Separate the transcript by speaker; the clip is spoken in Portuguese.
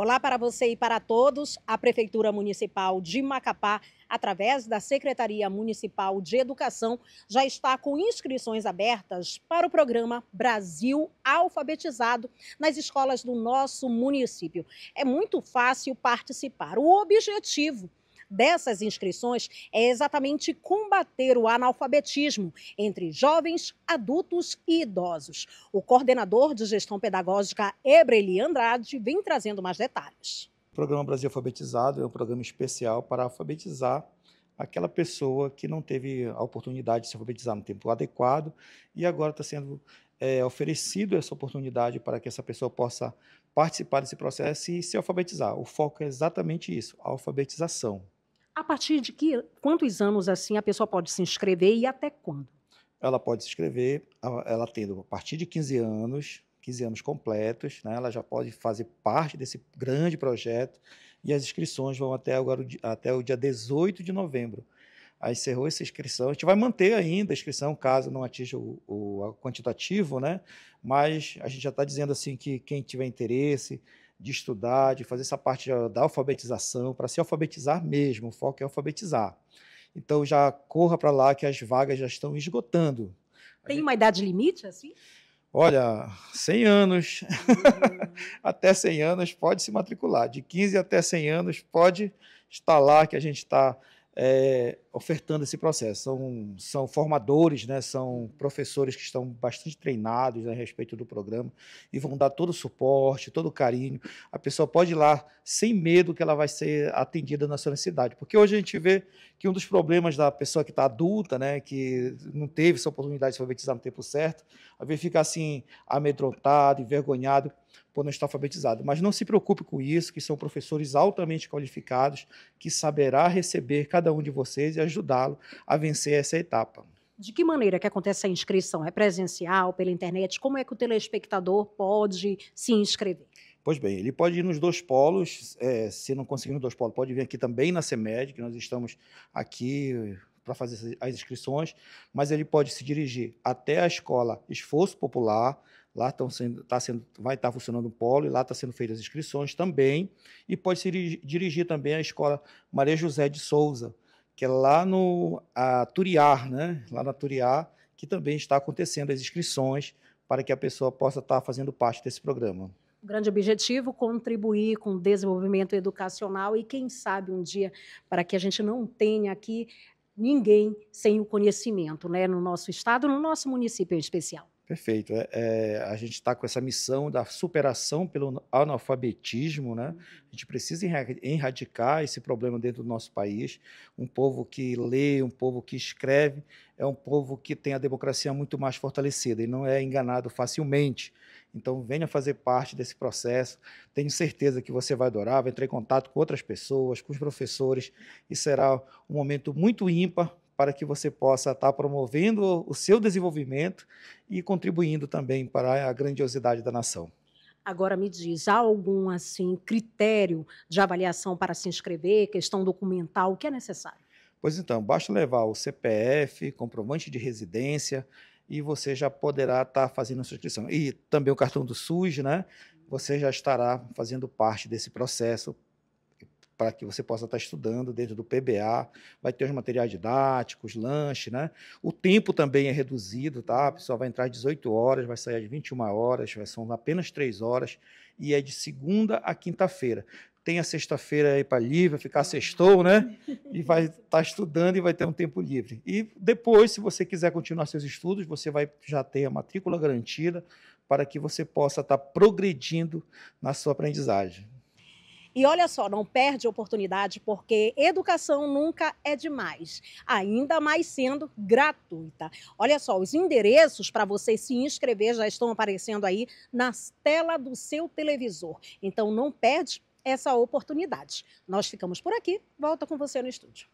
Speaker 1: Olá para você e para todos. A Prefeitura Municipal de Macapá, através da Secretaria Municipal de Educação, já está com inscrições abertas para o programa Brasil Alfabetizado nas escolas do nosso município. É muito fácil participar. O objetivo dessas inscrições é exatamente combater o analfabetismo entre jovens, adultos e idosos. O coordenador de gestão pedagógica, Ebreli Andrade, vem trazendo mais detalhes.
Speaker 2: O Programa Brasil Alfabetizado é um programa especial para alfabetizar aquela pessoa que não teve a oportunidade de se alfabetizar no tempo adequado e agora está sendo é, oferecido essa oportunidade para que essa pessoa possa participar desse processo e se alfabetizar. O foco é exatamente isso, a alfabetização.
Speaker 1: A partir de que quantos anos assim a pessoa pode se inscrever e até quando?
Speaker 2: Ela pode se inscrever, ela tendo a partir de 15 anos, 15 anos completos, né? ela já pode fazer parte desse grande projeto e as inscrições vão até agora até o dia 18 de novembro. Aí encerrou essa inscrição. A gente vai manter ainda a inscrição, caso não atinja o, o quantitativo, né? Mas a gente já está dizendo assim que quem tiver interesse, de estudar, de fazer essa parte da alfabetização, para se alfabetizar mesmo, o foco é alfabetizar. Então já corra para lá que as vagas já estão esgotando.
Speaker 1: Tem uma idade limite assim?
Speaker 2: Olha, 100 anos. Uhum. até 100 anos pode se matricular. De 15 até 100 anos pode estar lá que a gente está é, eh, ofertando esse processo. São, são formadores, né? são professores que estão bastante treinados né, a respeito do programa e vão dar todo o suporte, todo o carinho. A pessoa pode ir lá sem medo que ela vai ser atendida na sua necessidade. Porque hoje a gente vê que um dos problemas da pessoa que está adulta, né, que não teve essa oportunidade de se alfabetizar no tempo certo, às vezes fica assim amedrontado, envergonhado por não estar alfabetizado. Mas não se preocupe com isso, que são professores altamente qualificados que saberá receber cada um de vocês e ajudá-lo a vencer essa etapa.
Speaker 1: De que maneira que acontece a inscrição? É presencial, pela internet? Como é que o telespectador pode se inscrever?
Speaker 2: Pois bem, ele pode ir nos dois polos, é, se não conseguir nos dois polos, pode vir aqui também na CEMED, que nós estamos aqui eh, para fazer as inscrições, mas ele pode se dirigir até a escola Esforço Popular, lá estão sendo, tá sendo, vai estar tá funcionando o polo e lá está sendo feitas as inscrições também, e pode se dirigir também à escola Maria José de Souza, que é lá no a Turiar, né? lá na Turiar, que também está acontecendo as inscrições para que a pessoa possa estar fazendo parte desse programa.
Speaker 1: O grande objetivo contribuir com o desenvolvimento educacional e, quem sabe, um dia, para que a gente não tenha aqui ninguém sem o conhecimento né? no nosso estado, no nosso município em especial.
Speaker 2: Perfeito. É, é, a gente está com essa missão da superação pelo analfabetismo, né? Uhum. A gente precisa erradicar esse problema dentro do nosso país. Um povo que lê, um povo que escreve, é um povo que tem a democracia muito mais fortalecida e não é enganado facilmente. Então, venha fazer parte desse processo. Tenho certeza que você vai adorar, vai entrar em contato com outras pessoas, com os professores, e será um momento muito ímpar para que você possa estar promovendo o seu desenvolvimento e contribuindo também para a grandiosidade da nação.
Speaker 1: Agora me diz, há algum assim critério de avaliação para se inscrever, questão documental, o que é necessário?
Speaker 2: Pois então, basta levar o CPF, comprovante de residência e você já poderá estar fazendo a sua inscrição. E também o cartão do SUS, né? Você já estará fazendo parte desse processo para que você possa estar tá estudando dentro do PBA. Vai ter os materiais didáticos, lanche, né? O tempo também é reduzido, tá? A pessoa vai entrar às 18 horas, vai sair às 21 horas, são apenas 3 horas, e é de segunda a quinta-feira. Tem a sexta-feira aí para livre, ficar sextou, né? E vai estar tá estudando e vai ter um tempo livre. E depois, se você quiser continuar seus estudos, você vai já ter a matrícula garantida para que você possa estar tá progredindo na sua aprendizagem.
Speaker 1: E olha só, não perde oportunidade porque educação nunca é demais, ainda mais sendo gratuita. Olha só, os endereços para você se inscrever já estão aparecendo aí na tela do seu televisor. Então não perde essa oportunidade. Nós ficamos por aqui, volta com você no estúdio.